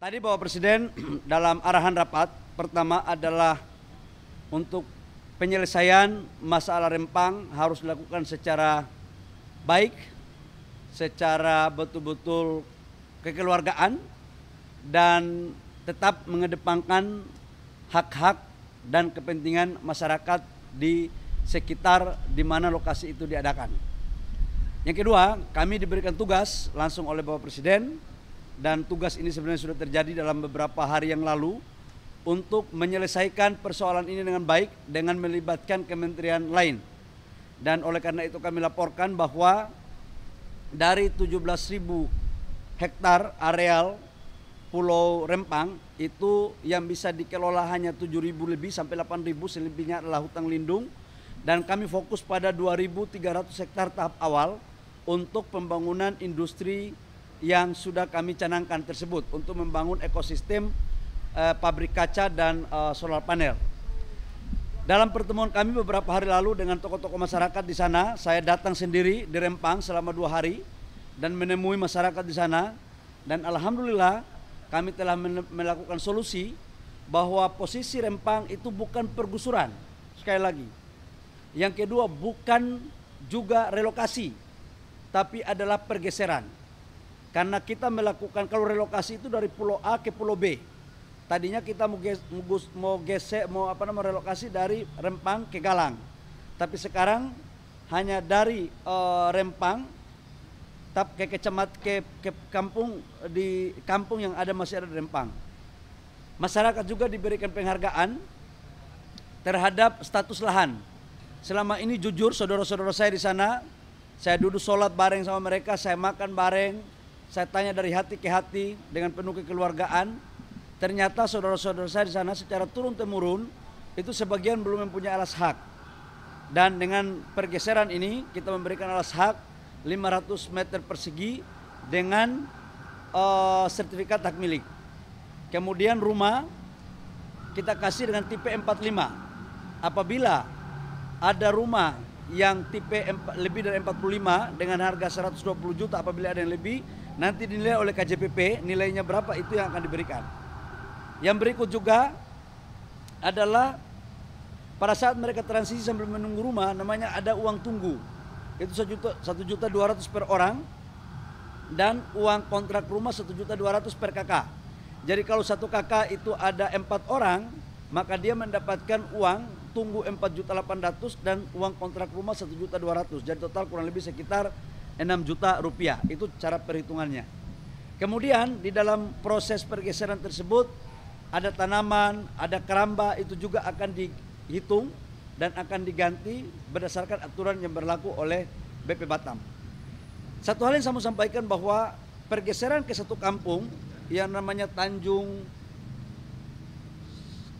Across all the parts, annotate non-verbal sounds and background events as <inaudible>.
Tadi Bapak Presiden <clears throat> dalam arahan rapat pertama adalah untuk penyelesaian masalah rempang harus dilakukan secara baik, secara betul-betul kekeluargaan dan tetap mengedepankan hak-hak dan kepentingan masyarakat di sekitar di mana lokasi itu diadakan. Yang kedua, kami diberikan tugas langsung oleh Bapak Presiden dan tugas ini sebenarnya sudah terjadi dalam beberapa hari yang lalu untuk menyelesaikan persoalan ini dengan baik dengan melibatkan kementerian lain. Dan oleh karena itu kami laporkan bahwa dari 17.000 hektar areal Pulau Rempang itu yang bisa dikelola hanya 7.000 lebih sampai 8.000 selebihnya adalah hutang lindung dan kami fokus pada 2.300 hektar tahap awal untuk pembangunan industri yang sudah kami canangkan tersebut untuk membangun ekosistem uh, pabrik kaca dan uh, solar panel. Dalam pertemuan kami beberapa hari lalu dengan tokoh-tokoh masyarakat di sana, saya datang sendiri di Rempang selama dua hari dan menemui masyarakat di sana. Dan alhamdulillah kami telah melakukan solusi bahwa posisi Rempang itu bukan pergusuran. Sekali lagi, yang kedua bukan juga relokasi, tapi adalah pergeseran. Karena kita melakukan kalau relokasi itu dari pulau A ke pulau B. Tadinya kita mau ges, mau gesek mau apa namanya relokasi dari Rempang ke Galang. Tapi sekarang hanya dari uh, Rempang tap ke kecamat ke, ke kampung di kampung yang ada masih ada di Rempang. Masyarakat juga diberikan penghargaan terhadap status lahan. Selama ini jujur saudara-saudara saya di sana, saya duduk sholat bareng sama mereka, saya makan bareng, saya tanya dari hati ke hati dengan penuh kekeluargaan. Ternyata saudara-saudara saya di sana secara turun-temurun itu sebagian belum mempunyai alas hak. Dan dengan pergeseran ini kita memberikan alas hak 500 meter persegi dengan uh, sertifikat hak milik. Kemudian rumah kita kasih dengan tipe 45. Apabila ada rumah yang tipe lebih dari 45 dengan harga 120 juta apabila ada yang lebih Nanti dinilai oleh KJPP nilainya berapa itu yang akan diberikan. Yang berikut juga adalah pada saat mereka transisi sambil menunggu rumah namanya ada uang tunggu. Itu satu juta dua ratus per orang dan uang kontrak rumah satu juta dua ratus per KK. Jadi kalau satu KK itu ada empat orang maka dia mendapatkan uang tunggu empat juta delapan ratus dan uang kontrak rumah satu juta dua ratus Jadi total kurang lebih sekitar 6 juta rupiah. Itu cara perhitungannya. Kemudian di dalam proses pergeseran tersebut ada tanaman, ada keramba itu juga akan dihitung dan akan diganti berdasarkan aturan yang berlaku oleh BP Batam. Satu hal yang saya mau sampaikan bahwa pergeseran ke satu kampung yang namanya Tanjung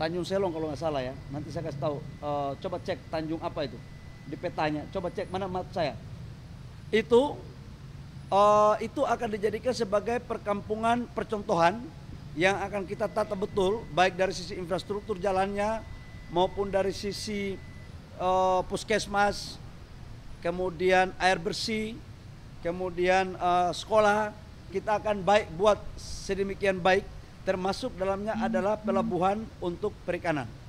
Tanjung Selong kalau nggak salah ya. Nanti saya kasih tahu. e, coba cek Tanjung apa itu di petanya. Coba cek mana map saya itu uh, itu akan dijadikan sebagai perkampungan percontohan yang akan kita tata betul baik dari sisi infrastruktur jalannya maupun dari sisi uh, puskesmas, kemudian air bersih, kemudian uh, sekolah kita akan baik buat sedemikian baik termasuk dalamnya hmm. adalah pelabuhan untuk perikanan.